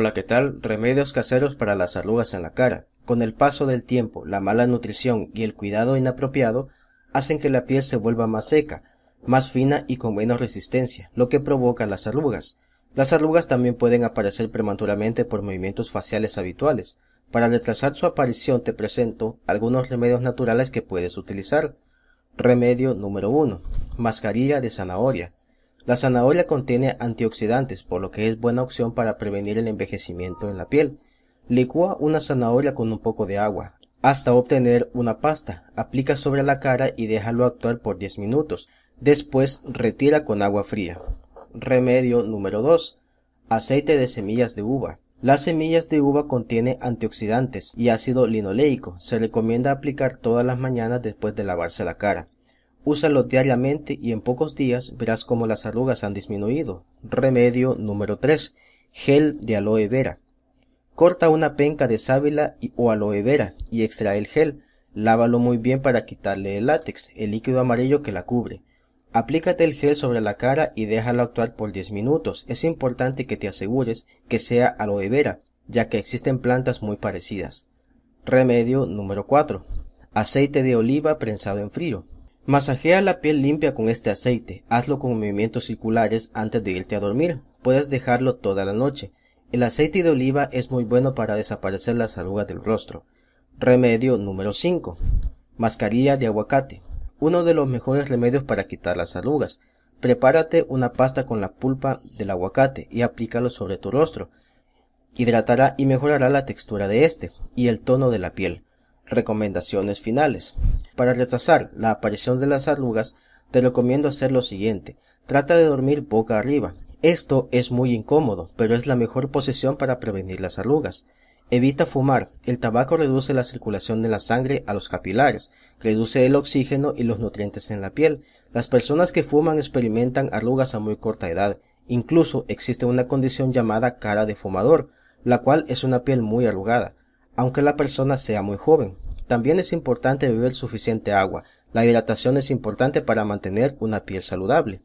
Hola, ¿qué tal? Remedios caseros para las arrugas en la cara. Con el paso del tiempo, la mala nutrición y el cuidado inapropiado hacen que la piel se vuelva más seca, más fina y con menos resistencia, lo que provoca las arrugas. Las arrugas también pueden aparecer prematuramente por movimientos faciales habituales. Para retrasar su aparición te presento algunos remedios naturales que puedes utilizar. Remedio número 1. Mascarilla de zanahoria. La zanahoria contiene antioxidantes, por lo que es buena opción para prevenir el envejecimiento en la piel. Licúa una zanahoria con un poco de agua, hasta obtener una pasta. Aplica sobre la cara y déjalo actuar por 10 minutos. Después retira con agua fría. Remedio número 2. Aceite de semillas de uva. Las semillas de uva contienen antioxidantes y ácido linoleico. Se recomienda aplicar todas las mañanas después de lavarse la cara úsalo diariamente y en pocos días verás cómo las arrugas han disminuido. Remedio número 3. Gel de aloe vera. Corta una penca de sábila o aloe vera y extrae el gel. Lávalo muy bien para quitarle el látex, el líquido amarillo que la cubre. Aplícate el gel sobre la cara y déjalo actuar por 10 minutos. Es importante que te asegures que sea aloe vera, ya que existen plantas muy parecidas. Remedio número 4. Aceite de oliva prensado en frío. Masajea la piel limpia con este aceite, hazlo con movimientos circulares antes de irte a dormir, puedes dejarlo toda la noche. El aceite de oliva es muy bueno para desaparecer las arrugas del rostro. Remedio número 5. Mascarilla de aguacate. Uno de los mejores remedios para quitar las arrugas. Prepárate una pasta con la pulpa del aguacate y aplícalo sobre tu rostro. Hidratará y mejorará la textura de este y el tono de la piel. Recomendaciones finales. Para retrasar la aparición de las arrugas, te recomiendo hacer lo siguiente. Trata de dormir boca arriba. Esto es muy incómodo, pero es la mejor posición para prevenir las arrugas. Evita fumar. El tabaco reduce la circulación de la sangre a los capilares, reduce el oxígeno y los nutrientes en la piel. Las personas que fuman experimentan arrugas a muy corta edad. Incluso existe una condición llamada cara de fumador, la cual es una piel muy arrugada aunque la persona sea muy joven. También es importante beber suficiente agua. La hidratación es importante para mantener una piel saludable.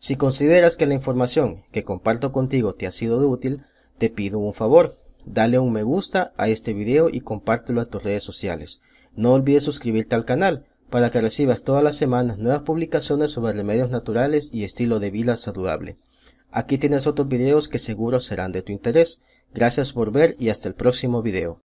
Si consideras que la información que comparto contigo te ha sido útil, te pido un favor. Dale un me gusta a este video y compártelo a tus redes sociales. No olvides suscribirte al canal para que recibas todas las semanas nuevas publicaciones sobre remedios naturales y estilo de vida saludable. Aquí tienes otros videos que seguro serán de tu interés. Gracias por ver y hasta el próximo video.